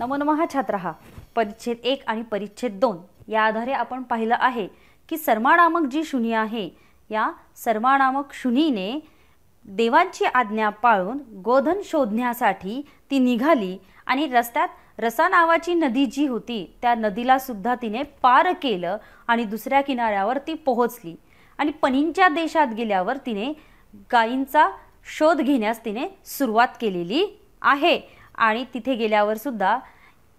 नमो नमः परिच्छेद एक आणि परिच्छेद दोन या आधारे आपण पाहिलं आहे की सर्मानामक जी शुनी आहे या सर्मानामक शुनीने देवांची आज्ञा पाळून गोधन शोधण्यासाठी ती निघाली आणि रस्त्यात रसा नावाची नदी जी होती त्या नदीला सुद्धा तिने पार केलं आणि दुसऱ्या किनाऱ्यावर ती पोहोचली आणि पनींच्या देशात गेल्यावर तिने गायींचा शोध घेण्यास तिने सुरुवात केलेली आहे आणि तिथे गेल्यावर सुद्धा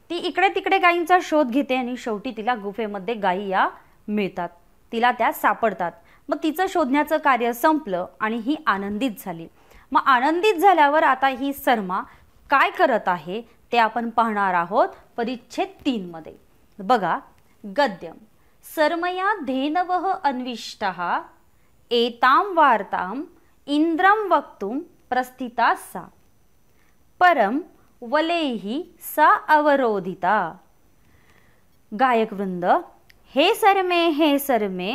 ती इकडे तिकडे गायींचा शोध घेते आणि शेवटी तिला गुफेमध्ये गायी या मिळतात तिला त्या सापडतात मग तिचं शोधण्याचं कार्य संपलं आणि ही आनंदित झाली मग आनंदित झाल्यावर आता ही सरमा काय करत आहे ते आपण पाहणार आहोत परिच्छेद तीनमध्ये बघा गद्यम सर्मया धेनवः अन्विष्टः एतां वार्तां इंद्रं वक्तुं प्रस्थिता सा परम वलेही सा अवरोधिता गायकवृंद हे सर्मे हे सर्मे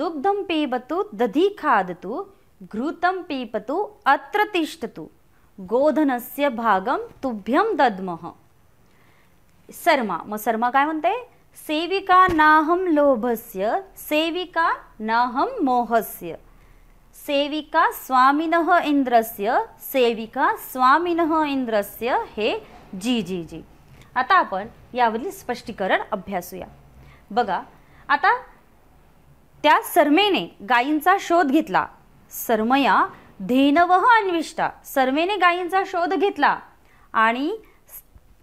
दुग्धं पीबतु दधी खादतु घृतं पिबतु अत्र तिष्ठतु गोधनस्य भागं तुभ्यं दद्मः सर्मा मग सर्मा काय म्हणते सेविका नाहम लोभस्य सेविका नाहम मोहस्य सेविका स्वामिनः इंद्रस्य सेविका स्वामिनः इंद्रस्य हे जी जी जी आता आपण यावरील स्पष्टीकरण अभ्यासूया बघा आता त्या सर्मेने गायींचा शोध घेतला सर्मया धेनव अन्विष्टा सर्मेने गायींचा शोध घेतला आणि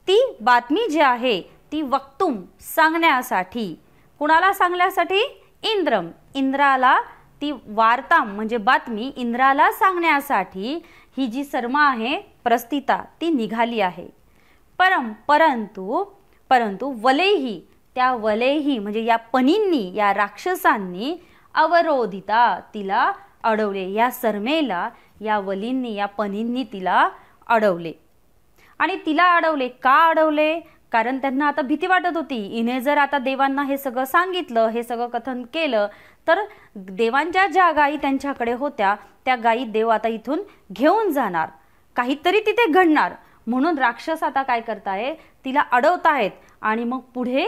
ती बातमी जी आहे ती वक्तुम सांगण्यासाठी कुणाला सांगण्यासाठी इंद्रम इंद्राला ती वार्ता म्हणजे बातमी इंद्राला सांगण्यासाठी ही जी सर्मा आहे प्रस्थिता ती निघाली आहे परम परंतु परंतु वलेही त्या वलेही म्हणजे या पनींनी या राक्षसांनी अवरोधिता तिला अडवले या सर्मेला या वलींनी या पनींनी तिला अडवले आणि तिला अडवले का अडवले कारण त्यांना आता भीती वाटत होती इने जर आता देवांना हे सगळं सांगितलं हे सगळं कथन केलं तर देवांच्या ज्या गायी त्यांच्याकडे होत्या त्या गायी देव आता इथून घेऊन जाणार काहीतरी तिथे घडणार म्हणून राक्षस आता काय करताय तिला अडवतायत आणि मग पुढे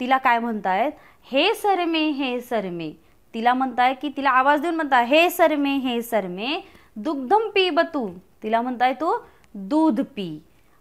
तिला काय म्हणतायत हे सरमे हे सरमे तिला म्हणताय की तिला आवाज देऊन म्हणताय हे सरमे हे सरमे दुग्धम पी बतू तिला म्हणताय तू दूध पी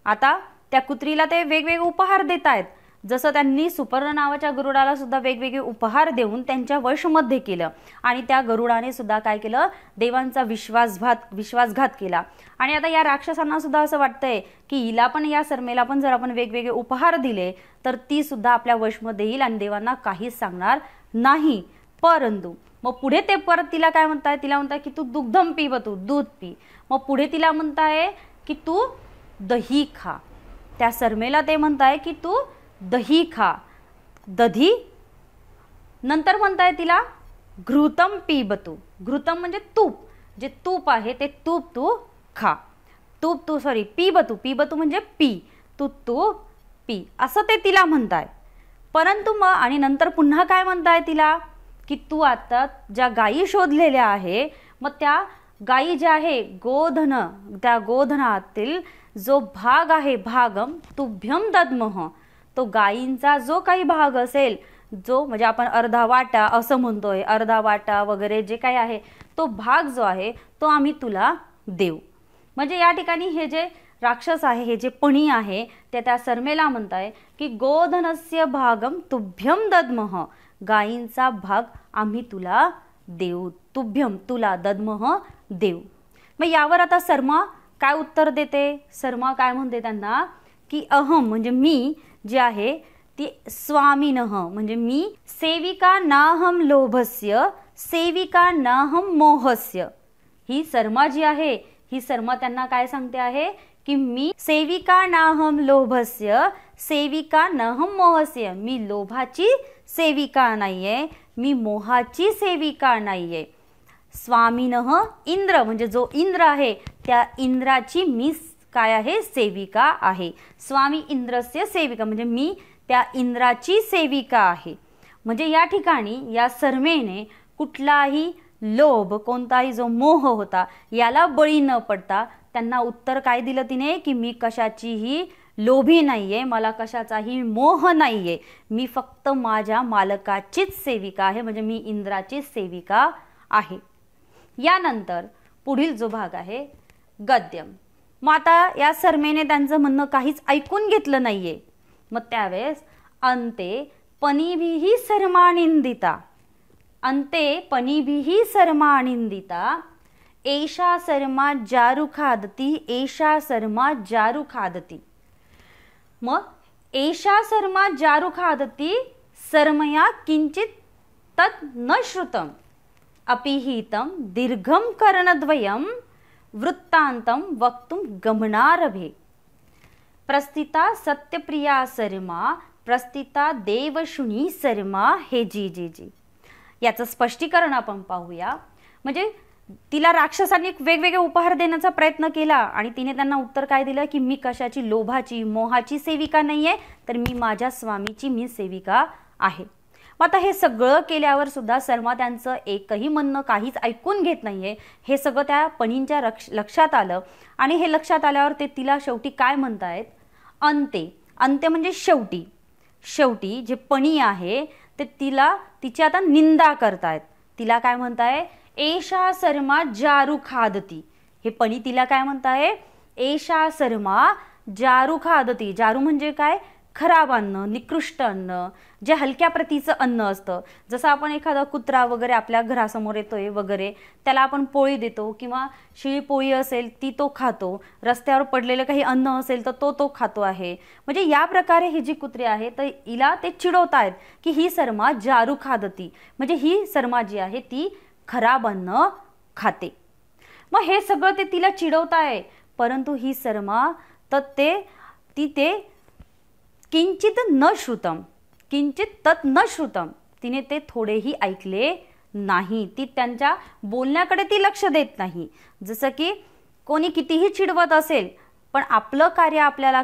आता त्या कुत्रीला ते वेगवेगळे उपहार देत आहेत जसं त्यांनी सुपर्ण नावाच्या गरुडाला सुद्धा वेगवेगळे उपहार देऊन त्यांच्या वशमध्ये केलं आणि त्या गरुडाने सुद्धा काय केलं देवांचा विश्वासघात विश्वासघात केला आणि आता या राक्षसांना सुद्धा असं वाटतंय की हिला पण या सरमेला पण जर आपण वेगवेगळे उपहार दिले तर ती सुद्धा आपल्या वशमध्ये येईल आणि देवांना काहीच सांगणार नाही परंतु मग पुढे ते परत तिला काय म्हणताय तिला म्हणताय की तू दुग्धम पी ब तू दूध पी मग पुढे तिला म्हणताय की तू दही खा त्या सरमेला ते म्हणत आहे की तू दही खा दधी नंतर म्हणत आहे तिला घृतम पिब तू घृतम म्हणजे तूप जे तूप आहे ते तूप तू खा तूप तू सॉरी पिब तू तू म्हणजे पी तू तू पी असं ते तिला म्हणत आहे परंतु मग आणि नंतर पुन्हा काय म्हणताय तिला की तू आता ज्या गायी शोधलेल्या आहे मग त्या गायी जे आहे गोधन त्या गोधनातील जो भाग आहे भागम तुभ्यम ददमह तो गायींचा जो काही भाग असेल जो म्हणजे आपण अर्धा वाटा असं म्हणतोय अर्धा वाटा वगैरे जे काही आहे तो भाग जो आहे तो आम्ही तुला देऊ म्हणजे या ठिकाणी हे जे राक्षस आहे हे जे पणी आहे ते त्या सरमेला म्हणताय की गोधनस्य भागम तुभ्यम दद्मह गायींचा भाग आम्ही तुला देऊ तुभ्यम तुला ददमह देव मग यावर आता सर्मा काय उत्तर देते सर्मा काय म्हणते त्यांना की अहम म्हणजे मी जे आहे ती स्वामीनह म्हणजे मी सेविका नाहम लोभस्य सेविका नाहम मोहस्य ही सर्मा जी आहे ही सर्मा त्यांना काय सांगते आहे की मी सेविका नाहम लोभस्य सेविका नहम मोहस्य मी लोभाची सेविका नाहीये मी मोहाची सेविका नाही आहे स्वामीनह इंद्र म्हणजे जो इंद्र आहे त्या इंद्राची मी काय आहे सेविका आहे स्वामी इंद्रस्य सेविका म्हणजे मी त्या इंद्राची सेविका आहे म्हणजे या ठिकाणी या सर्मेने कुठलाही लोभ कोणताही जो मोह होता याला बळी न पडता त्यांना उत्तर काय दिलं तिने की मी कशाचीही लोभी नाही आहे मला कशाचाही मोह नाही आहे मी फक्त माझ्या मालकाचीच सेविका आहे म्हणजे मी इंद्राची सेविका आहे यानंतर पुढील जो भाग आहे गद्यम मग आता या सरमेने त्यांचं म्हणणं काहीच ऐकून घेतलं नाही आहे मग त्यावेळेस अंते पनीभीही सर्मानिंदिता अंते पनिभीही सर्मानिंदिता एषा सर्मा जारू खादती एषा सर्मा जारू खादती मग एषा सर्मा जारुखादती सर्मया किंचित तत् न श्रुतम अपिहितम दीर्घं वृत्तांतं वक्तुं गमनारभे प्रस्थिता सत्यप्रिया सर्मा प्रस्थिता देवशुनी सर्मा हे जी जी जी याचं स्पष्टीकरण आपण पाहूया म्हणजे तिला राक्षसांनी वेगवेगळे उपहार देण्याचा प्रयत्न केला आणि तिने त्यांना उत्तर काय दिलं की मी कशाची लोभाची मोहाची सेविका नाहीये तर मी माझ्या स्वामीची मी सेविका आहे मग आता हे सगळं केल्यावर सुद्धा सलमा त्यांचं एकही म्हणणं काहीच ऐकून घेत नाहीये हे सगळं त्या पणींच्या रक्ष लक्षात आलं आणि हे लक्षात आल्यावर ते तिला शेवटी काय म्हणतायत अंते अंत्य म्हणजे शेवटी शेवटी जे पणी आहे ते तिला तिची आता निंदा करतायत तिला काय म्हणताय एशा शर्मा जारू खादती हे पणी तिला काय आहे एशा शर्मा जारू खादती जारू म्हणजे काय खराब अन्न निकृष्ट अन्न जे हलक्या प्रतीचं अन्न असतं जसं आपण एखादा कुत्रा वगैरे आपल्या घरासमोर येतोय वगैरे त्याला आपण पोळी देतो किंवा शिळी पोळी असेल ती तो खातो रस्त्यावर पडलेलं काही अन्न असेल तर तो तो खातो आहे म्हणजे या प्रकारे ही जी कुत्री आहे तर हिला ते चिडवतायत की ही सर्मा जारू खादती म्हणजे ही सरमा जी आहे ती खराब अन्न खाते मग हे सगळं ते तिला आहे परंतु ही सर्मा ते ती ते किंचित न श्रुतम किंचित तत् न श्रुतम तिने ते थोडेही ऐकले नाही ती त्यांच्या बोलण्याकडे ती लक्ष देत नाही जसं की कोणी कितीही चिडवत असेल पण आपलं कार्य आपल्याला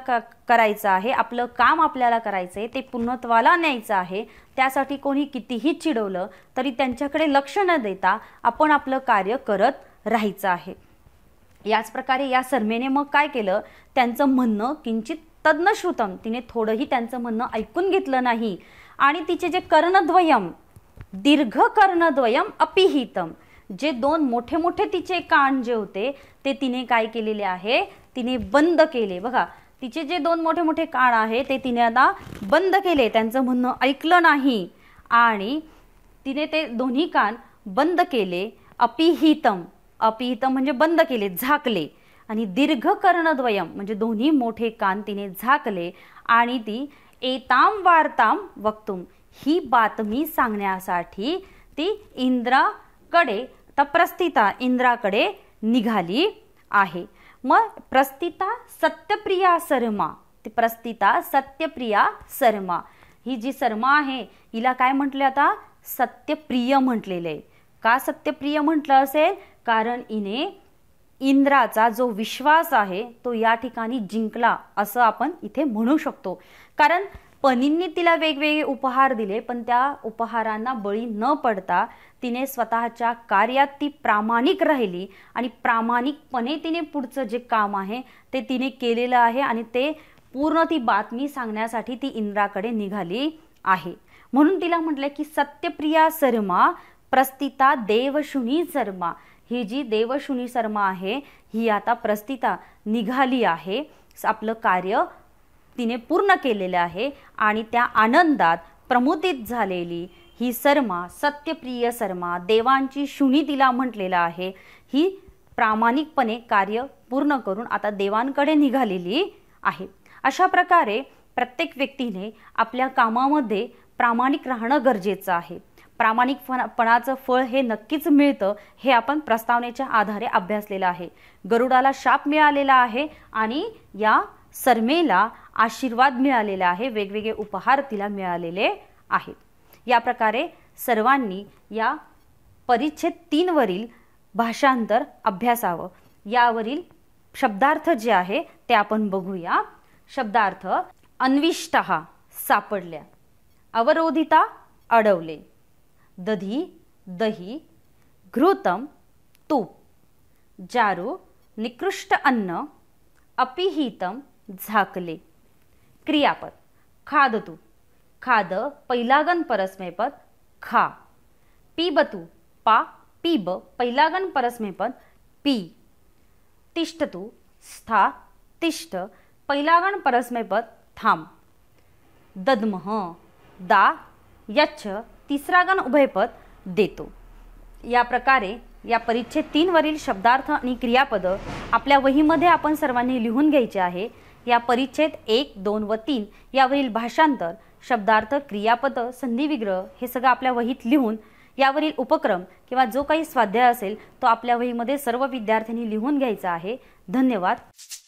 करायचं आहे आपलं काम आपल्याला करायचं आहे ते पूर्णत्वाला न्यायचं आहे त्यासाठी कोणी कितीही चिडवलं तरी त्यांच्याकडे लक्ष न देता आपण आपलं कार्य करत राहायचं आहे याच प्रकारे या सरमेने मग काय केलं त्यांचं म्हणणं किंचित तज्ज्ञश्रुतम तिने थोडंही त्यांचं म्हणणं ऐकून घेतलं नाही आणि तिचे जे कर्णद्वयम दीर्घ कर्णद्वयम अपिहितम जे दोन मोठे मोठे तिचे कान जे होते ते तिने काय केलेले आहे तिने बंद केले बघा तिचे जे दोन मोठे मोठे कान आहे ते तिने आता बंद केले त्यांचं म्हणणं ऐकलं नाही आणि तिने ते दोन्ही कान बंद केले अपिहितम अपिहितम म्हणजे बंद केले झाकले आणि दीर्घ कर्णद्वयम म्हणजे दोन्ही मोठे कान तिने झाकले आणि ती एताम वार्ताम वक्तुम ही बातमी सांगण्यासाठी ती इंद्राकडे तप्रस्थिता इंद्राकडे निघाली आहे मग प्रस्थिता सत्यप्रिया सरमा ती प्रस्थिता सत्यप्रिया सरमा ही जी सर्मा आहे हिला काय म्हटले आता सत्यप्रिय म्हटलेले का सत्यप्रिय म्हटलं असेल कारण इने इंद्राचा जो विश्वास आहे तो या ठिकाणी जिंकला असं आपण इथे म्हणू शकतो कारण पनींनी तिला वेगवेगळे उपहार दिले पण त्या उपहारांना बळी न पडता तिने स्वतःच्या कार्यात ती प्रामाणिक राहिली आणि प्रामाणिकपणे तिने पुढचं जे काम आहे ते तिने केलेलं आहे आणि ते पूर्ण ती बातमी सांगण्यासाठी ती इंद्राकडे निघाली आहे म्हणून तिला म्हटलं की सत्यप्रिया शर्मा प्रस्तिता देवशुनी शर्मा ही जी देवशुनी शर्मा आहे ही आता प्रस्थिता निघाली आहे आपलं कार्य तिने पूर्ण केलेलं आहे आणि त्या आनंदात प्रमुदित झालेली ही सर्मा सत्यप्रिय सर्मा देवांची शुनी तिला म्हटलेलं आहे ही प्रामाणिकपणे कार्य पूर्ण करून आता देवांकडे निघालेली आहे अशा प्रकारे प्रत्येक व्यक्तीने आपल्या कामामध्ये प्रामाणिक राहणं गरजेचं आहे प्रामाणिकपणाचं फळ हे नक्कीच मिळतं हे आपण प्रस्तावनेच्या आधारे अभ्यासलेलं आहे गरुडाला शाप मिळालेला आहे आणि या सरमेला आशीर्वाद मिळालेला आहे वेगवेगळे उपहार तिला मिळालेले आहेत या प्रकारे सर्वांनी या परिच्छेद तीनवरील भाषांतर अभ्यासावं यावरील शब्दार्थ जे आहे ते आपण बघूया शब्दार्थ अन्विष्ट सापडल्या अवरोधिता अडवले दधी दही घृतम तूप जारू निकृष्ट अन्न अपिहितम झाकले क्रियापद खाद तू खाद पैलागन परस्मेपद खा तू पा पीब पैलागन परस्मेपद पी तू स्था तिष्ठ पैलागण परस्मेपद थांब ददमह दा यच्छ गण उभयपद देतो या प्रकारे या परिच्छेद तीनवरील शब्दार्थ आणि क्रियापद आपल्या वहीमध्ये आपण सर्वांनी लिहून घ्यायचे आहे या परिच्छेद एक दोन व तीन यावरील भाषांतर शब्दार्थ क्रियापद संधिविग्रह हे सगळं आपल्या वहीत लिहून यावरील उपक्रम किंवा जो काही स्वाध्याय असेल तो आपल्या वहीमध्ये सर्व विद्यार्थ्यांनी लिहून घ्यायचा आहे धन्यवाद